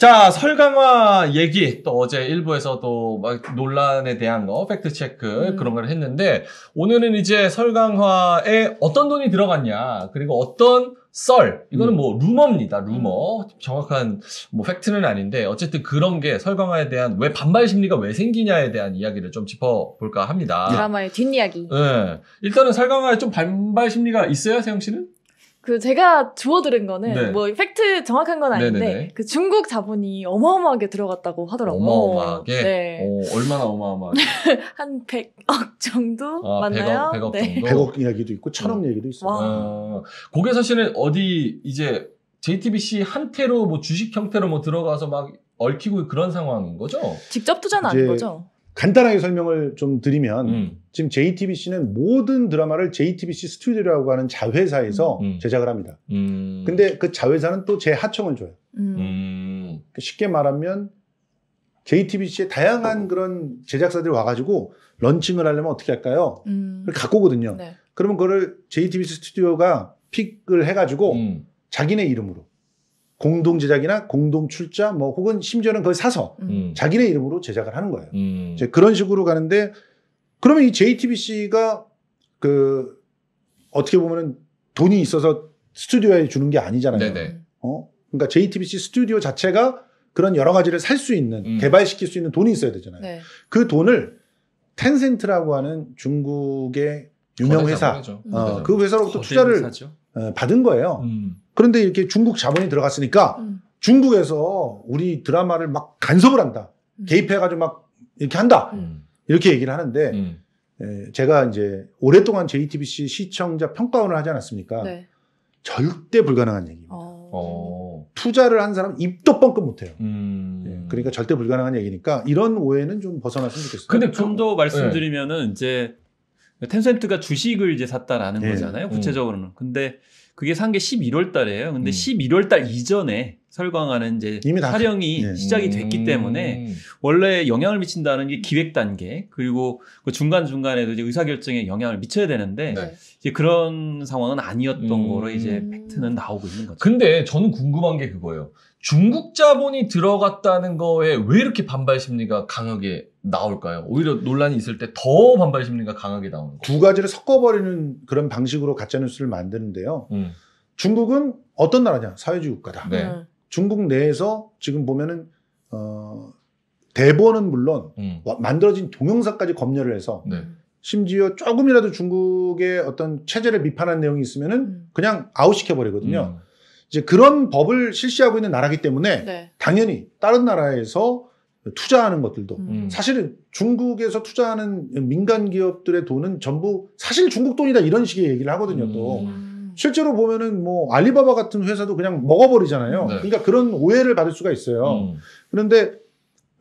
자, 설강화 얘기 또 어제 일부에서도 막 논란에 대한 거 팩트 체크 음. 그런 걸 했는데 오늘은 이제 설강화에 어떤 돈이 들어갔냐 그리고 어떤 썰 이거는 음. 뭐 루머입니다 루머 음. 정확한 뭐 팩트는 아닌데 어쨌든 그런 게 설강화에 대한 왜 반발 심리가 왜 생기냐에 대한 이야기를 좀 짚어볼까 합니다 드라마의 뒷이야기 네. 일단은 설강화에 좀 반발 심리가 있어요 세영 씨는? 그 제가 주워 들은 거는 네. 뭐 팩트 정확한 건 아닌데 네네네. 그 중국 자본이 어마어마하게 들어갔다고 하더라고요. 어마어마하게. 네. 오, 어, 얼마나 어마어마하게? 한 100억 정도 아, 맞나요? 100억, 100억 네. 정도. 100억 이야기도 있고 천억 음. 얘기도 있어요. 아, 고게 사실은 어디 이제 JTBC 한테로 뭐 주식 형태로 뭐 들어가서 막 얽히고 그런 상황인 거죠? 직접 투자는 아닌 거죠? 간단하게 설명을 좀 드리면 음. 지금 JTBC는 모든 드라마를 JTBC 스튜디오라고 하는 자회사에서 음, 음. 제작을 합니다. 음. 근데 그 자회사는 또 제 하청을 줘요. 음. 음. 그러니까 쉽게 말하면 JTBC의 다양한 그런 제작사들이 와가지고 런칭을 하려면 어떻게 할까요? 를 갖고 오거든요. 네. 그러면 그걸 거 JTBC 스튜디오가 픽을 해가지고 자기네 이름으로 공동 제작이나 공동 출자 뭐 혹은 심지어는 그걸 사서 음. 음. 자기네 이름으로 제작을 하는 거예요. 음. 이제 그런 식으로 가는데 그러면 이 JTBC가 그 어떻게 보면은 돈이 있어서 스튜디오에 주는 게 아니잖아요. 네네. 어? 그러니까 JTBC 스튜디오 자체가 그런 여러 가지를 살 수 있는 음. 개발시킬 수 있는 돈이 있어야 되잖아요. 네. 그 돈을 텐센트라고 하는 중국의 유명 회사, 어, 그 회사로부터 투자를 사죠. 어, 받은 거예요. 음. 그런데 이렇게 중국 자본이 들어갔으니까 음. 중국에서 우리 드라마를 막 간섭을 한다. 음. 개입해가지고 막 이렇게 한다. 음. 이렇게 얘기를 하는데, 에, 음. 예, 제가 이제 오랫동안 JTBC 시청자 평가원을 하지 않았습니까? 네. 절대 불가능한 얘기입니다. 어. 어. 투자를 한 사람 입도 뻥끗 못해요. 음. 예, 그러니까 절대 불가능한 얘기니까 이런 오해는 좀 벗어났으면 좋겠어요. 근데 그 좀더 말씀드리면은 네. 이제 텐센트가 주식을 이제 샀다라는 네. 거잖아요. 음. 구체적으로는. 근데 그게 산 게 11월 달이에요. 근데 음. 11월 달 이전에 설광하는 이제 이미 촬영이 네. 시작이 됐기 음. 때문에 원래 영향을 미친다는 게 기획 단계 그리고 그 중간 중간에도 이제 의사 결정에 영향을 미쳐야 되는데 네. 이제 그런 상황은 아니었던 음. 거로 이제 팩트는 나오고 있는 거죠. 근데 저는 궁금한 게 그거예요. 중국 자본이 들어갔다는 거에 왜 이렇게 반발 심리가 강하게 나올까요? 오히려 논란이 있을 때 더 반발 심리가 강하게 나오는 거예두 가지를 섞어버리는 그런 방식으로 가짜뉴스를 만드는데요. 음. 중국은 어떤 나라냐? 사회주의 국가다. 네. 음. 중국 내에서 지금 보면은 어, 대본은 물론 음. 만들어진 동영상까지 검열을 해서 네. 심지어 조금이라도 중국의 어떤 체제를 비판한 내용이 있으면은 음. 그냥 아웃시켜 버리거든요. 음. 이제 그런 법을 실시하고 있는 나라기 때문에 네. 당연히 다른 나라에서 투자하는 것들도 음. 음. 사실은 중국에서 투자하는 민간 기업들의 돈은 전부 사실 중국 돈이다 이런 식의 얘기를 하거든요 음. 또 실제로 보면은 뭐 알리바바 같은 회사도 그냥 먹어버리잖아요 네. 그러니까 그런 오해를 받을 수가 있어요 음. 그런데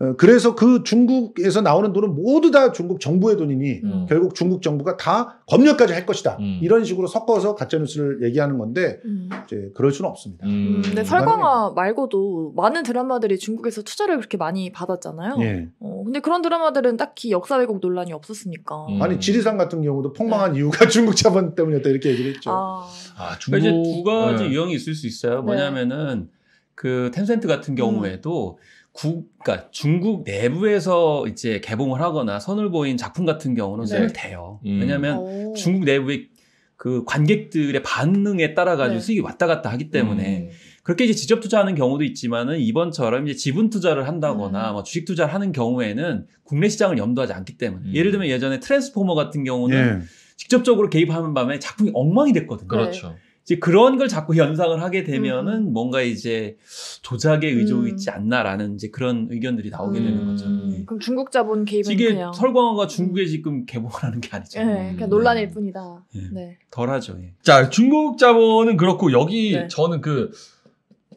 어, 그래서 그 중국에서 나오는 돈은 모두 다 중국 정부의 돈이니 음. 결국 중국 정부가 다 검열까지 할 것이다. 음. 이런 식으로 섞어서 가짜뉴스를 얘기하는 건데 음. 이제 그럴 수는 없습니다. 음. 음, 근데 설강화 말고도 많은 드라마들이 중국에서 투자를 그렇게 많이 받았잖아요. 예. 어, 근데 그런 드라마들은 딱히 역사 왜곡 논란이 없었으니까. 음. 아니 지리산 같은 경우도 폭망한 네. 이유가 중국 자본 때문이었다 이렇게 얘기를 했죠. 아, 아 그러니까 중국 그러니까 이제 두 가지 네. 유형이 있을 수 있어요. 네. 뭐냐면은 그 텐센트 같은 경우에도 국, 그러니까 중국 내부에서 이제 개봉을 하거나 선을 보인 작품 같은 경우는 네. 수 돼요. 음. 왜냐하면 중국 내부의 그 관객들의 반응에 따라 가지고 네. 수익이 왔다 갔다 하기 때문에 음. 그렇게 이제 직접 투자하는 경우도 있지만은 이번처럼 이제 지분 투자를 한다거나 음. 뭐 주식 투자를 하는 경우에는 국내 시장을 염두하지 않기 때문에 음. 예를 들면 예전에 트랜스포머 같은 경우는 네. 직접적으로 개입하는 밤에 작품이 엉망이 됐거든요. 그렇죠. 이제 그런 걸 자꾸 연상을 하게 되면은 음. 뭔가 이제 조작에 의존 음. 있지 않나라는 이제 그런 의견들이 나오게 음. 되는 거죠. 네. 그럼 중국 자본 개입은 이게 그냥 설광화가 중국에 음. 지금 개봉 하는 게 아니죠. 예, 네, 그냥 논란일 뿐이다. 예. 네. 덜하죠. 예. 자, 중국 자본은 그렇고 여기 네. 저는 그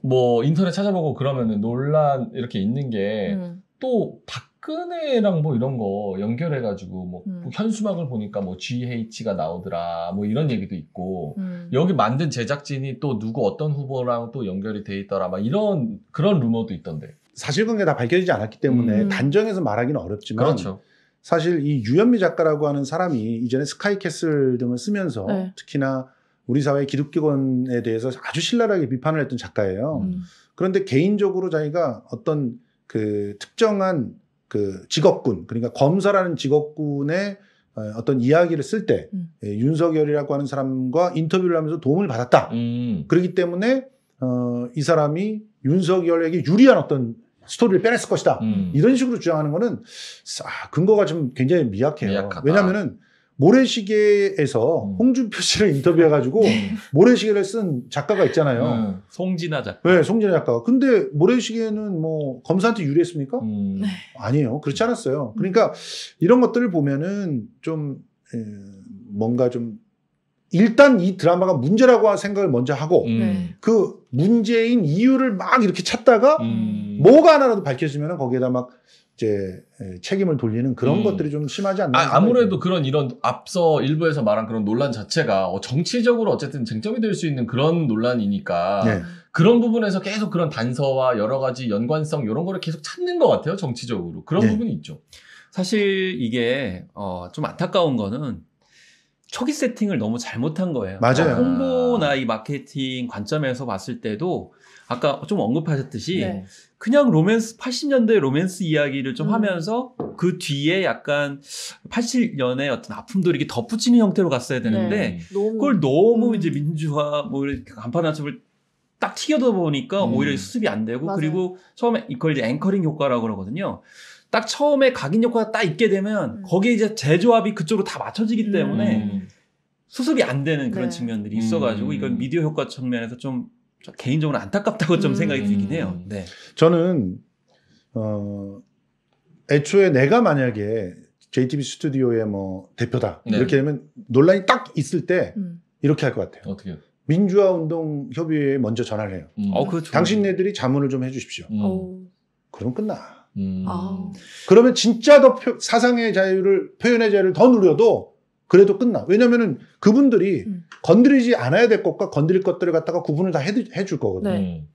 뭐 인터넷 찾아보고 그러면은 논란 이렇게 있는 게또 음. 박근혜랑 뭐 이런 거 연결해가지고 뭐 음. 그 현수막을 보니까 뭐 GH가 나오더라 뭐 이런 얘기도 있고 음. 여기 만든 제작진이 또 누구 어떤 후보랑 또 연결이 돼 있더라 막 이런 그런 루머도 있던데 사실관계 다 밝혀지지 않았기 때문에 음. 단정해서 말하기는 어렵지만 그렇죠. 사실 이 유현미 작가라고 하는 사람이 이전에 스카이캐슬 등을 쓰면서 네. 특히나 우리 사회 의 기독교권에 대해서 아주 신랄하게 비판을 했던 작가예요. 음. 그런데 개인적으로 자기가 어떤 그 특정한 그 직업군 그러니까 검사라는 직업군의 어, 어떤 이야기를 쓸때 음. 예, 윤석열이라고 하는 사람과 인터뷰를 하면서 도움을 받았다. 음. 그렇기 때문에 어, 이 사람이 윤석열에게 유리한 어떤 스토리를 빼냈을 것이다. 음. 이런 식으로 주장하는 거는 아, 근거가 좀 굉장히 미약해요. 미약하다. 왜냐면은 모래시계에서 음. 홍준표 씨를 인터뷰해가지고 네. 모래시계를 쓴 작가가 있잖아요. 음. 송진아 작가. 네, 송진아 작가. 근데 모래시계는 뭐 검사한테 유리했습니까? 음. 네. 아니에요. 그렇지 않았어요. 그러니까 이런 것들을 보면은 좀 에, 뭔가 좀 일단 이 드라마가 문제라고 생각을 먼저 하고 음. 네. 그 문제인 이유를 막 이렇게 찾다가 음. 뭐가 하나라도 밝혀지면 거기에다 막 이제 책임을 돌리는 그런 음. 것들이 좀 심하지 않나. 아, 아무래도 그런 이런 앞서 일부에서 말한 그런 논란 자체가 어, 정치적으로 어쨌든 쟁점이 될 수 있는 그런 논란이니까 네. 그런 부분에서 계속 그런 단서와 여러 가지 연관성 이런 거를 계속 찾는 것 같아요 정치적으로 그런 네. 부분이 있죠. 사실 이게 어, 좀 안타까운 거는 초기 세팅을 너무 잘못한 거예요. 맞아요. 그러니까 홍보나 아. 이 마케팅 관점에서 봤을 때도 아까 좀 언급하셨듯이 네. 그냥 로맨스 80년대 로맨스 이야기를 좀 음. 하면서 그 뒤에 약간 80년의 어떤 아픔도 이렇게 덧붙이는 형태로 갔어야 되는데 네. 너무, 그걸 너무 음. 이제 민주화 뭐 이렇게 간판 한첩을 딱 튀겨다 보니까 음. 오히려 수습이 안 되고 맞아요. 그리고 처음에 이걸 이제 앵커링 효과라고 그러거든요. 딱 처음에 각인 효과가 딱 있게 되면 음. 거기에 이제 재조합이 그쪽으로 다 맞춰지기 음. 때문에 음. 수습이 안 되는 그런 네. 측면들이 있어가지고 이건 미디어 효과 측면에서 좀 개인적으로 안타깝다고 좀 생각이 들긴 해요. 음. 네. 저는 어 애초에 내가 만약에 JTB 스튜디오의 뭐 대표다 네. 이렇게 되면 논란이 딱 있을 때 음. 이렇게 할 것 같아요. 어떻게요? 민주화 운동 협의회에 먼저 전화를 해요. 음. 어, 그렇죠. 당신네들이 자문을 좀 해주십시오. 음. 그럼 끝나. 음. 아. 그러면 진짜 더 표, 사상의 자유를 표현의 자유를 더 누려도 그래도 끝나. 왜냐면은 그분들이 음. 건드리지 않아야 될 것과 건드릴 것들을 갖다가 구분을 다해줄 거거든요. 네.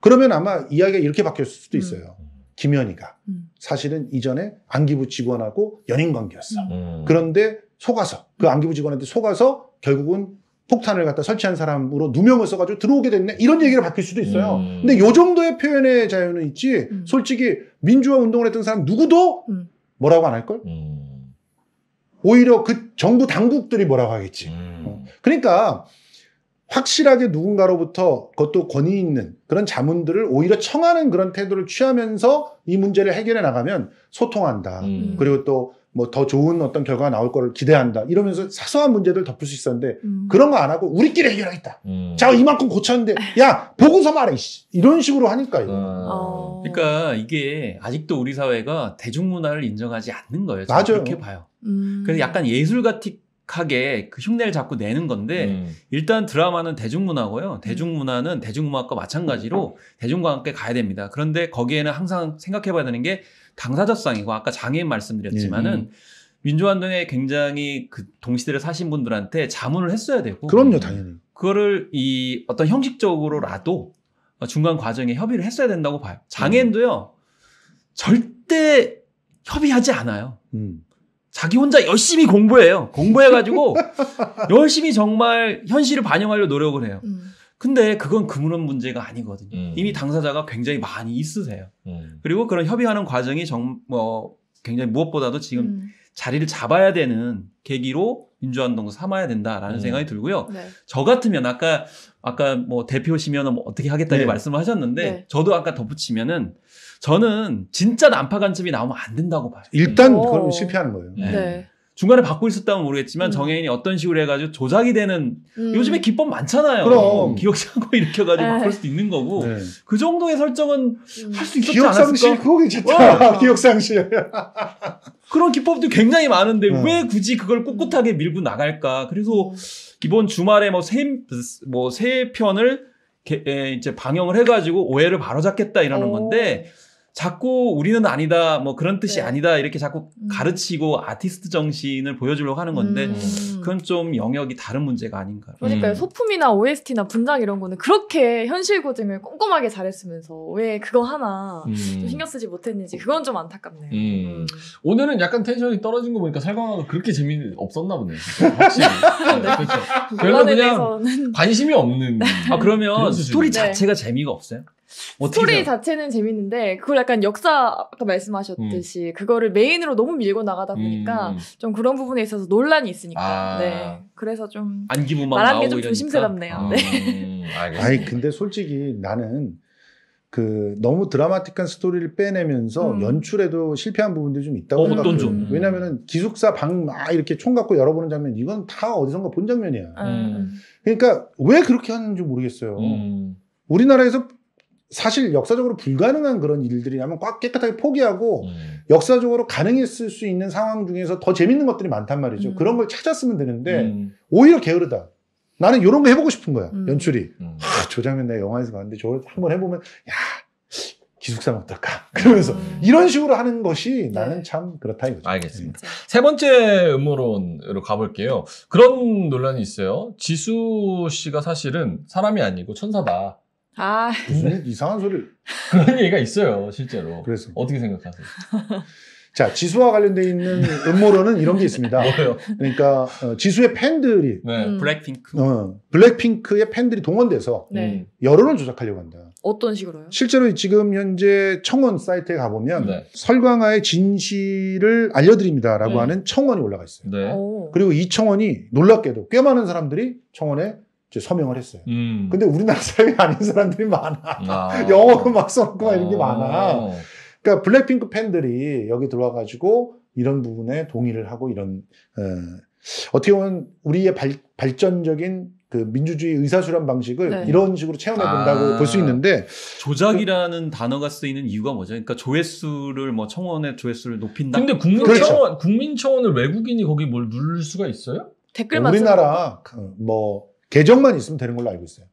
그러면 아마 이야기가 이렇게 바뀌었을 수도 음. 있어요. 음. 김현이가 음. 사실은 이전에 안기부 직원하고 연인 관계였어. 음. 음. 그런데 속아서 그 안기부 직원한테 속아서 결국은 폭탄을 갖다 설치한 사람으로 누명을 써가지고 들어오게 됐네 이런 얘기를 바뀔 수도 있어요. 음. 근데 요 정도의 표현의 자유는 있지. 음. 솔직히 민주화 운동을 했던 사람 누구도 음. 뭐라고 안 할 걸. 오히려 그 정부 당국들이 뭐라고 하겠지. 음. 어. 그러니까 확실하게 누군가로부터 그것도 권위 있는 그런 자문들을 오히려 청하는 그런 태도를 취하면서 이 문제를 해결해 나가면 소통한다. 음. 그리고 또 뭐 더 좋은 어떤 결과가 나올 거를 기대한다. 이러면서 사소한 문제들 덮을 수 있었는데 음. 그런 거 안 하고 우리끼리 해결하겠다. 음. 자, 이만큼 고쳤는데 음. 야, 보고서 말해. 이런 식으로 하니까 요 아. 어. 그러니까 이게 아직도 우리 사회가 대중문화를 인정하지 않는 거예요. 맞아요. 그렇게 봐요. 음. 그래서 약간 예술가틱하게 그 흉내를 자꾸 내는 건데 음. 일단 드라마는 대중문화고요. 대중문화는 음. 대중음악과 마찬가지로 음. 대중과 함께 가야 됩니다. 그런데 거기에는 항상 생각해봐야 되는 게당사자성이고 아까 장애인 말씀드렸지만은. 예. 민주화운동에 굉장히 그 동시대를 사신 분들한테 자문을 했어야 되고 그럼요 당연히 그거를 이 어떤 형식적으로라도 중간 과정에 협의를 했어야 된다고 봐요 장애인도요 절대 협의하지 않아요. 음. 자기 혼자 열심히 공부해요. 공부해가지고 열심히 정말 현실을 반영하려 고 노력을 해요. 음. 근데 그건 그문헌 문제가 아니거든요. 음. 이미 당사자가 굉장히 많이 있으세요. 음. 그리고 그런 협의하는 과정이 정, 뭐, 굉장히 무엇보다도 지금 음. 자리를 잡아야 되는 계기로 민주화운동을 삼아야 된다라는 음. 생각이 들고요. 네. 저 같으면 아까 아까 뭐 대표시면 은뭐 어떻게 하겠다 네. 말씀을 하셨는데 네. 저도 아까 덧붙이면은 저는 진짜 난파 간첩이 나오면 안 된다고 봐요. 일단 그럼 실패하는 거예요. 네. 네. 중간에 받고 있었다면 모르겠지만 음. 정혜인이 어떤 식으로 해가지고 조작이 되는 음. 요즘에 기법 많잖아요. 그럼 기억상고 일으켜가지고 막 네. 그럴 수도 있는 거고 네. 그 정도의 설정은 음. 할수 있었지 기억상실, 않았을까? 그거 괜찮다. 어. 기억상실. 그런 기법도 굉장히 많은데 네. 왜 굳이 그걸 꿋꿋하게 밀고 나갈까? 그래서 이번 주말에 뭐세뭐세 뭐세 편을 개, 에, 이제 방영을 해가지고 오해를 바로잡겠다 이러는 오. 건데. 자꾸 우리는 아니다 뭐 그런 뜻이 네. 아니다 이렇게 자꾸 음. 가르치고 아티스트 정신을 보여주려고 하는 건데 음. 그건 좀 영역이 다른 문제가 아닌가. 그러니까 음. 소품이나 OST나 분장 이런 거는 그렇게 현실 고증을 꼼꼼하게 잘했으면서 왜 그거 하나 음. 좀 신경 쓰지 못했는지 그건 좀 안타깝네요. 음. 오늘은 약간 텐션이 떨어진 거 보니까 설광화가 그렇게 재미 없었나 보네. 확실히. 네, 네. 그렇죠. 별로 그냥 관심이 없는. 아 그러면 스토리 네. 자체가 재미가 없어요? 스토리 잘... 자체는 재밌는데 그걸 약간 역사 아까 말씀하셨듯이 음. 그거를 메인으로 너무 밀고 나가다 보니까 음. 음. 좀 그런 부분에 있어서 논란이 있으니까 아. 네 그래서 좀말한게좀 조심스럽네요. 아. 네. 음, 아니 근데 솔직히 나는 그 너무 드라마틱한 스토리를 빼내면서 음. 연출에도 실패한 부분들이 좀 있다고 어, 생각해요. 음. 왜냐면은 기숙사 방 막 이렇게 총 갖고 열어보는 장면 이건 다 어디선가 본 장면이야. 음. 그러니까 왜 그렇게 하는지 모르겠어요. 음. 우리나라에서 사실 역사적으로 불가능한 그런 일들이라면 꽉 깨끗하게 포기하고 음. 역사적으로 가능했을 수 있는 상황 중에서 더 재밌는 것들이 많단 말이죠. 음. 그런 걸 찾았으면 되는데 음. 오히려 게으르다. 나는 이런 거 해보고 싶은 거야. 음. 연출이. 음. 하, 저 장면 내가 영화에서 봤는데 저걸 한번 해보면 야 기숙사는 어떨까? 그러면서 음. 이런 식으로 하는 것이 네. 나는 참 그렇다 이거죠. 알겠습니다. 네. 세 번째 음모론으로 가볼게요. 그런 논란이 있어요. 지수 씨가 사실은 사람이 아니고 천사다. 아. 무슨 이상한 소리를. 그런 얘기가 있어요, 실제로. 그래서. 어떻게 생각하세요? 자, 지수와 관련돼 있는 음모론은 이런 게 있습니다. 뭐요? 그러니까 어, 지수의 팬들이 네, 음. 블랙핑크. 어, 블랙핑크의 팬들이 동원돼서 네. 여론을 조작하려고 한다. 어떤 식으로요? 실제로 지금 현재 청원 사이트에 가보면 네. 설광화의 진실을 알려드립니다라고 네. 하는 청원이 올라가 있어요. 네. 그리고 이 청원이 놀랍게도 꽤 많은 사람들이 청원에 서명을 했어요. 음. 근데 우리나라 사람이 아닌 사람들이 많아. 아. 영어로 막 써놓고 막 이런 게 어. 많아. 그러니까 블랙핑크 팬들이 여기 들어와가지고 이런 부분에 동의를 하고 이런 어, 어떻게 보면 우리의 발, 발전적인 그 민주주의 의사수란 방식을 네. 이런 식으로 체험해 본다고 아, 볼수 있는데 조작이라는 그, 단어가 쓰이는 이유가 뭐죠? 그러니까 조회수를 뭐 청원의 조회수를 높인다. 근데 국민 그렇죠. 청원 국민 청원을 외국인이 거기 뭘 누를 수가 있어요? 댓글만 우리나라 뭐 계정만 있으면 되는 걸로 알고 있어요.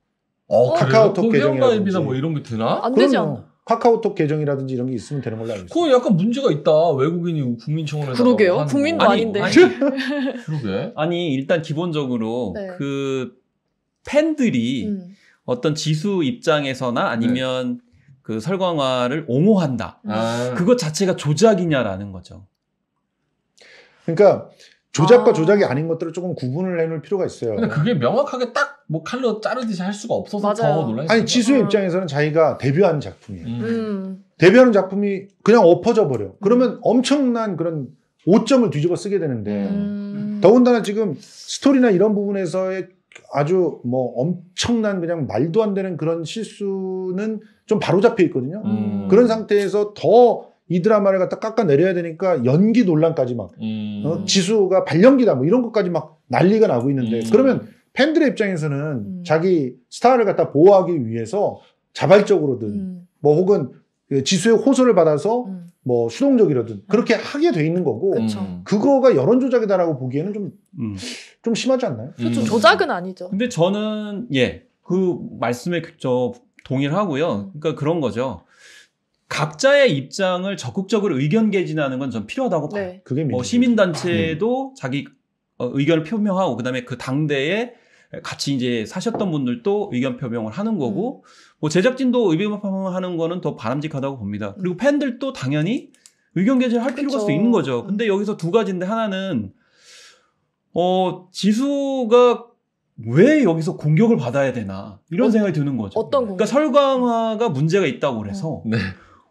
어, 아, 카카오톡 계정이라든지 뭐 이런 게 되나? 안 되지 않나? 카카오톡 계정이라든지 이런 게 있으면 되는 걸로 알고 있어요. 그거 약간 문제가 있다. 외국인이 국민청원에 뭐 그러게요. 국민도 아 아닌데. 아니, 그러게. 아니 일단 기본적으로 네. 그 팬들이 음. 어떤 지수 입장에서나 아니면 네. 그 설광화를 옹호한다. 아. 그것 자체가 조작이냐라는 거죠. 그러니까 조작과 아. 조작이 아닌 것들을 조금 구분을 해놓을 필요가 있어요. 근데 그게 명확하게 딱 뭐 칼로 자르듯이 할 수가 없어서 맞아요. 더논란 아니 지수의 입장에서는 자기가 데뷔하는 작품이에요. 음. 음. 데뷔하는 작품이 그냥 엎어져 버려. 음. 그러면 엄청난 그런 오점을 뒤집어 쓰게 되는데 음. 음. 더군다나 지금 스토리나 이런 부분에서의 아주 뭐 엄청난 그냥 말도 안 되는 그런 실수는 좀 바로잡혀 있거든요. 음. 그런 상태에서 더이 드라마를 갖다 깎아내려야 되니까 연기 논란까지 막 어, 음. 어? 지수가 발연기다 뭐 이런 것까지 막 난리가 나고 있는데 음. 그러면 팬들의 입장에서는 음. 자기 스타를 갖다 보호하기 위해서 자발적으로든 음. 뭐 혹은 그 지수의 호소를 받아서 음. 뭐 수동적이라든 그렇게 음. 하게 돼 있는 거고 그거가 여론 조작이다라고 보기에는 좀좀 좀 심하지 않나요? 그렇죠 조작은 아니죠. 근데 저는 예 그 말씀에 저 동일하고요. 그러니까 그런 거죠. 각자의 입장을 적극적으로 의견 개진하는 건 좀 필요하다고 봐요. 네. 그게 뭐 시민 단체도 자기 어, 의견을 표명하고 그다음에 그 당대에 같이 이제 사셨던 분들도 의견 표명을 하는 거고 음. 뭐 제작진도 의견 표명하는 거는 더 바람직하다고 봅니다. 그리고 음. 팬들도 당연히 의견 개진을 할 필요가 있는 거죠. 근데 음. 여기서 두 가지인데 하나는 어 지수가 왜 여기서 공격을 받아야 되나 이런 어, 생각이 드는 거죠. 어떤 그러니까 공격? 그러니까 설강화가 문제가 있다고 그래서 음. 네.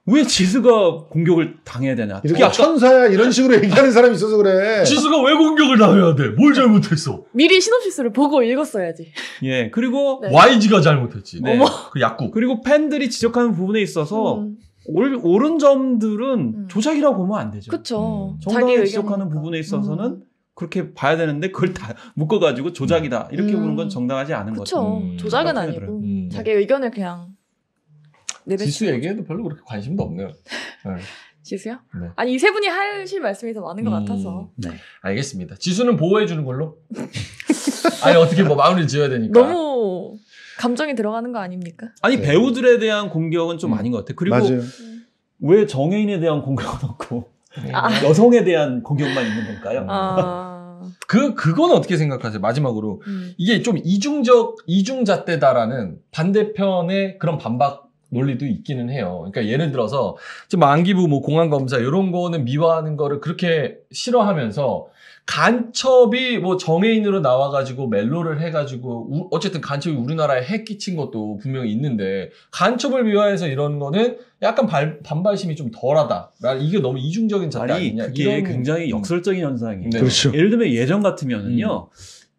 왜 지수가 공격을 당해야 되냐? 이렇게 아까... 천사야 이런 식으로 얘기하는 사람이 있어서 그래. 지수가 왜 공격을 당해야 돼? 뭘 잘못했어? 미리 시놉시스를 보고 읽었어야지. 예, 그리고 네. YG가 잘못했지. 네. 그 약국. 그리고 팬들이 지적하는 부분에 있어서 음. 옳은 점들은 음. 조작이라고 보면 안 되죠. 그렇죠. 음. 정당을 지적하는 부분에 있어서는 음. 그렇게 봐야 되는데 그걸 다 묶어가지고 조작이다 이렇게 음. 보는 건 정당하지 않은 거죠. 그렇죠. 조작은 아니고 자기 의견을 그냥 지수 얘기해도 별로 그렇게 관심도 없네요. 네. 지수요? 네. 아니 이 세 분이 하실 말씀이 더 많은 것 음, 같아서. 네. 네. 알겠습니다. 지수는 보호해 주는 걸로. 아니 어떻게 뭐마무리 지어야 되니까. 너무 감정이 들어가는 거 아닙니까? 아니 네. 배우들에 대한 공격은 좀 음. 아닌 것 같아. 그리고 맞아요. 음. 왜 정해인에 대한 공격은 없고 네. 아. 여성에 대한 공격만 있는 건가요? 아. 그 그건 어떻게 생각하세요? 마지막으로 음. 이게 좀 이중적 이중잣대다라는 반대편의 그런 반박 논리도 있기는 해요. 그러니까 예를 들어서 좀 만기부 뭐 공안 검사 이런 거는 미화하는 거를 그렇게 싫어하면서 간첩이 뭐 정해인으로 나와가지고 멜로를 해가지고 우, 어쨌든 간첩이 우리나라에 해 끼친 것도 분명히 있는데 간첩을 미화해서 이런 거는 약간 발, 반발심이 좀 덜하다. 난 이게 너무 이중적인 잣대 아 아니냐. 그게 이런... 굉장히 음. 역설적인 현상이에요. 네. 그렇죠. 예를 들면 예전 같으면은요. 음.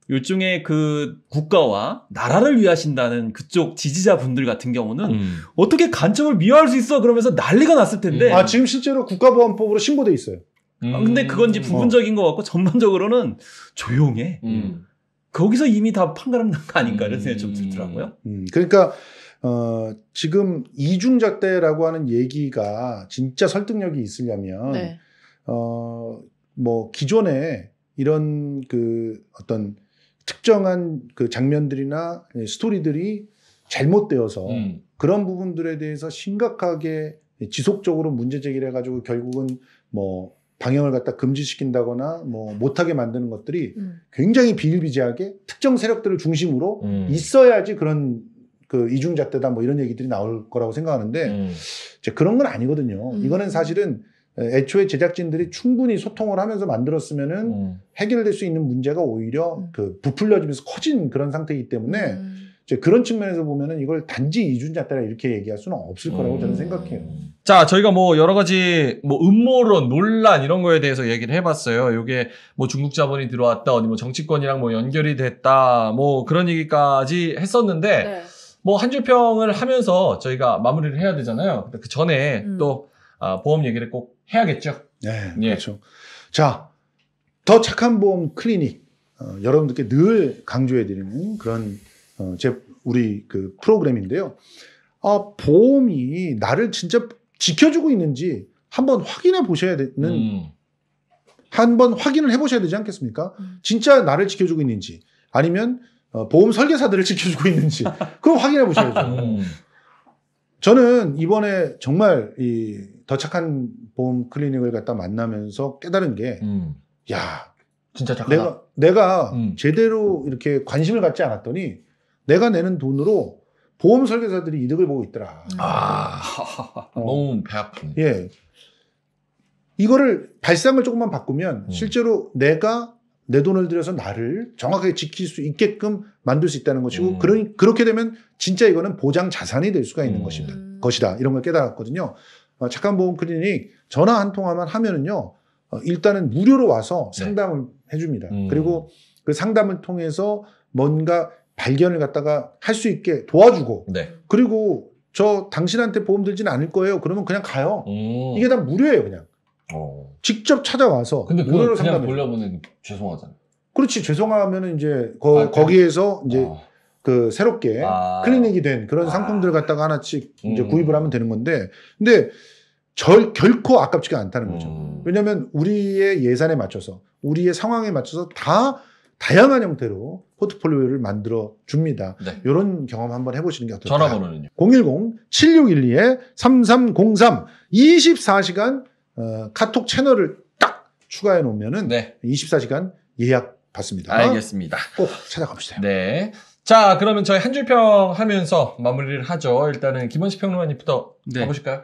일종의 그 국가와 나라를 위하신다는 그쪽 지지자분들 같은 경우는 음. 어떻게 간첩을 미워할수 있어 그러면서 난리가 났을 텐데. 음. 아 지금 실제로 국가보안법으로 신고돼 있어요. 음. 아, 근데 그건 이제 음. 부분적인 것 같고 전반적으로는 조용해. 음. 음. 거기서 이미 다 판가름 난 거 아닌가 이런 생각이 좀 들더라고요. 그러니까 어, 지금 이중작대라고 하는 얘기가 진짜 설득력이 있으려면 네. 어뭐 기존에 이런 그 어떤 특정한 그 장면들이나 예, 스토리들이 잘못되어서 음. 그런 부분들에 대해서 심각하게 지속적으로 문제 제기를 해가지고 결국은 뭐 방향을 갖다 금지시킨다거나 뭐 못하게 만드는 것들이 음. 굉장히 비일비재하게 특정 세력들을 중심으로 음. 있어야지 그런 그 이중잣대다 뭐 이런 얘기들이 나올 거라고 생각하는데 음. 이제 그런 건 아니거든요. 음. 이거는 사실은 애초에 제작진들이 충분히 소통을 하면서 만들었으면은 음. 해결될 수 있는 문제가 오히려 음. 그 부풀려지면서 커진 그런 상태이기 때문에 음. 이제 그런 측면에서 보면은 이걸 단지 이준자따라 이렇게 얘기할 수는 없을 거라고 저는 음. 생각해요. 자, 저희가 뭐 여러 가지 뭐 음모론, 논란 이런 거에 대해서 얘기를 해봤어요. 이게 뭐 중국 자본이 들어왔다, 어디 뭐 정치권이랑 뭐 연결이 됐다, 뭐 그런 얘기까지 했었는데 네. 뭐 한줄평을 하면서 저희가 마무리를 해야 되잖아요. 그 전에 음. 또 아, 보험 얘기를 꼭 해야겠죠. 네, 예. 그렇죠. 자, 더 착한 보험 클리닉 어, 여러분들께 늘 강조해드리는 그런 어, 제 우리 그 프로그램인데요. 아, 보험이 나를 진짜 지켜주고 있는지 한번 확인해 보셔야 되는 음. 한번 확인을 해보셔야 되지 않겠습니까? 음. 진짜 나를 지켜주고 있는지 아니면 어, 보험 설계사들을 지켜주고 있는지 그걸 확인해 보셔야죠. 음. 저는 이번에 정말 이더 착한 보험 클리닉을 갖다 만나면서 깨달은 게, 음. 야, 진짜 착하다. 내가 내가 음. 제대로 이렇게 관심을 갖지 않았더니 내가 내는 돈으로 보험 설계사들이 이득을 보고 있더라. 아, 어. 너무 배 아픈. 예, 이거를 발상을 조금만 바꾸면 음. 실제로 내가 내 돈을 들여서 나를 정확하게 지킬 수 있게끔 만들 수 있다는 것이고 음. 그러, 니 그렇게 되면 진짜 이거는 보장 자산이 될 수가 있는 음. 것이다. 것이다. 이런 걸 깨달았거든요. 어, 착한보험 클리닉 전화 한 통화만 하면은요. 어, 일단은 무료로 와서 네. 상담을 네. 해줍니다. 음. 그리고 그 상담을 통해서 뭔가 발견을 갖다가 할 수 있게 도와주고 네. 그리고 저 당신한테 보험 들지는 않을 거예요. 그러면 그냥 가요. 음. 이게 다 무료예요, 그냥. 어. 직접 찾아와서 근데 그걸 그냥 상려보내 죄송하잖아. 요 그렇지 죄송하면은 이제 거, 아, 네. 거기에서 이제 아. 그 새롭게 아. 클리닉이 된 그런 아. 상품들 을 갖다가 하나씩 이제 음. 구입을 하면 되는 건데 근데 절 결코 아깝지가 않다는 거죠. 음. 왜냐하면 우리의 예산에 맞춰서 우리의 상황에 맞춰서 다 다양한 형태로 포트폴리오를 만들어 줍니다. 네. 이런 경험 한번 해보시는 게 어떨까요? 전화번호는요? 010-7612-3303 24시간 어, 카톡 채널을 딱 추가해 놓으면은 네. 24시간 예약 받습니다. 알겠습니다. 꼭 찾아갑시다. 네. 자, 그러면 저희 한 줄평 하면서 마무리를 하죠. 일단은 김원식 평론가님부터 네. 가보실까요?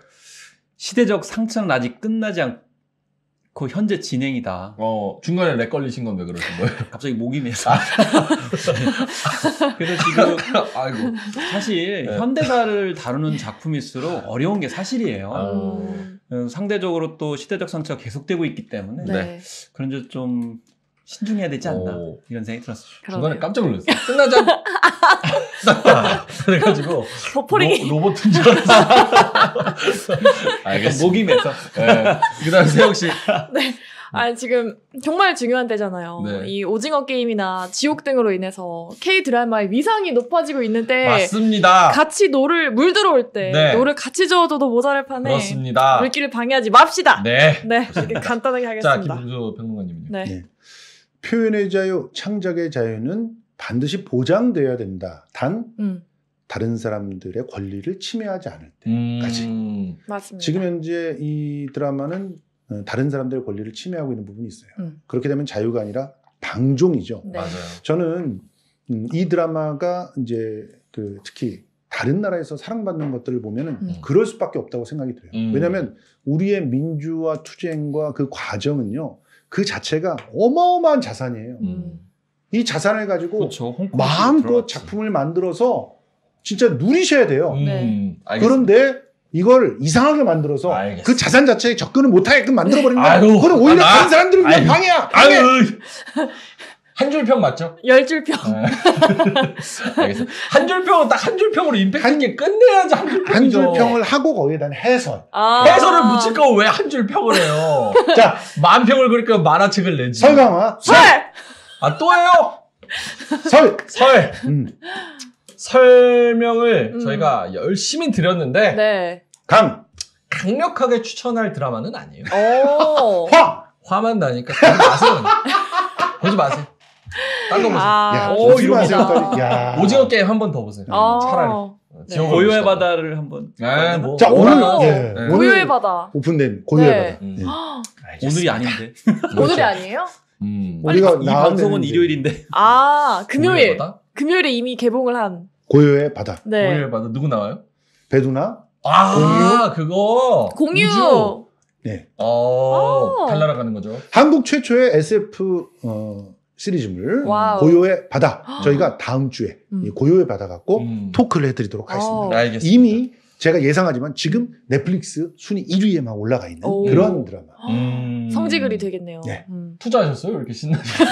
시대적 상처는 아직 끝나지 않고 현재 진행이다. 어, 중간에 렉 걸리신 건 왜 그러신 거예요? 갑자기 목이 메서. 아. 그래서 지금 아이고. 사실 네. 현대사를 다루는 작품일수록 어려운 게 사실이에요. 아. 음, 상대적으로 또 시대적 상처가 계속되고 있기 때문에 네. 그런 점좀 신중해야 되지 않나 오. 이런 생각이 들었어요. 중간에 깜짝 놀랐어요. 끝나자 그래가지고 버퍼링 로, 봇인줄 알았어. 알겠습니다. 목이 메서. 네. 그다음 세혁 씨. 네. 그 아니 지금 정말 중요한 때잖아요. 네. 이 오징어 게임이나 지옥 등으로 인해서 K 드라마의 위상이 높아지고 있는 때 맞습니다. 같이 노를 물들어올 때 네. 노를 같이 저어줘도 모자랄 판에 그렇습니다. 물기를 방해하지 맙시다. 네, 네 간단하게 하겠습니다. 자 김준조 평론가님요. 네. 네. 표현의 자유, 창작의 자유는 반드시 보장돼야 된다. 단 음. 다른 사람들의 권리를 침해하지 않을 때까지. 음. 맞습니다. 지금 현재 이 드라마는 어, 다른 사람들의 권리를 침해하고 있는 부분이 있어요. 음. 그렇게 되면 자유가 아니라 방종이죠. 네. 맞아요. 저는 음, 이 드라마가 이제 그 특히 다른 나라에서 사랑받는 것들을 보면 음. 그럴 수밖에 없다고 생각이 들어요. 음. 왜냐하면 우리의 민주화 투쟁과 그 과정은요 그 자체가 어마어마한 자산이에요. 음. 이 자산을 가지고 그렇죠. 마음껏 들어왔지. 작품을 만들어서 진짜 누리셔야 돼요. 네. 음, 그런데 이걸 이상하게 만들어서 알겠습니다. 그 자산 자체에 접근을 못하게끔 만들어버린다. 그건 오히려 다른 아, 사람들을 위한 아유, 방해야. 방해. 한 줄평 맞죠? 열 줄평. 네. 한 줄평은 딱 한 줄평으로 임팩트 한, 게 끝내야지 한줄평한 줄평을 하고 거기에 대 해설. 아~ 해설을 붙일 거면 왜한 줄평을 해요? 자, 만평을 그러까 만화책을 내지. 설강화. 설! 네. 아, 또 해요? 설! 설! 음. 설명을 음. 저희가 열심히 드렸는데 네. 강! 강력하게 추천할 드라마는 아니에요. 오. 화! 화만 나니까 보지 마세요. 보지 마세요. 딴 거 보세요. 아, 야, 오, 마세요. 야. 오징어 게임 한 번 더 보세요. 아. 차라리. 네. 지 고요의 바다를 한번 아, 네, 뭐, 자, 뭐 오늘, 예. 오늘- 예, 오늘 고유의 바다. 오픈된 고유의 네. 바다. 음. 예. 오늘이 아닌데 오늘이 아니에요? 음. 우리가 이 방송은 되는데. 일요일인데 아 금요일. 금요일에 이미 개봉을 한. 고요의 바다. 네. 오늘 봐도 누구 나와요? 배두나, 아, 공유? 그거? 공유. 우주? 네. 어, 달나라 가는 거죠. 한국 최초의 SF 어, 시리즈물 와우. 고요의 바다 저희가 다음 주에 음. 이 고요의 바다 갖고 음. 토크를 해드리도록 하겠습니다. 어. 알겠습니다. 이미 제가 예상하지만 지금 넷플릭스 순위 1위에 막 올라가 있는 오. 그런 드라마. 음. 성지글이 되겠네요. 네. 음. 투자하셨어요? 이렇게 신나셨어요?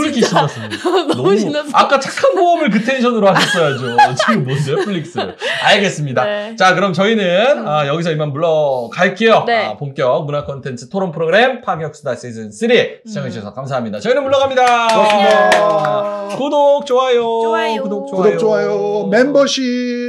왜 이렇게 신났습니다 너무, 너무 신났어 아까 착한 보험을 그 텐션으로 하셨어야죠. 지금 뭔 넷플릭스. 알겠습니다. 네. 자, 그럼 저희는 아, 여기서 이만 물러갈게요. 네. 아, 본격 문화 콘텐츠 토론 프로그램 파격수다 시즌 3 시청해주셔서 음. 감사합니다. 저희는 물러갑니다. 고맙습니다. 구독, 좋아요. 좋아요. 구독, 좋아요. 구독, 좋아요. 멤버십.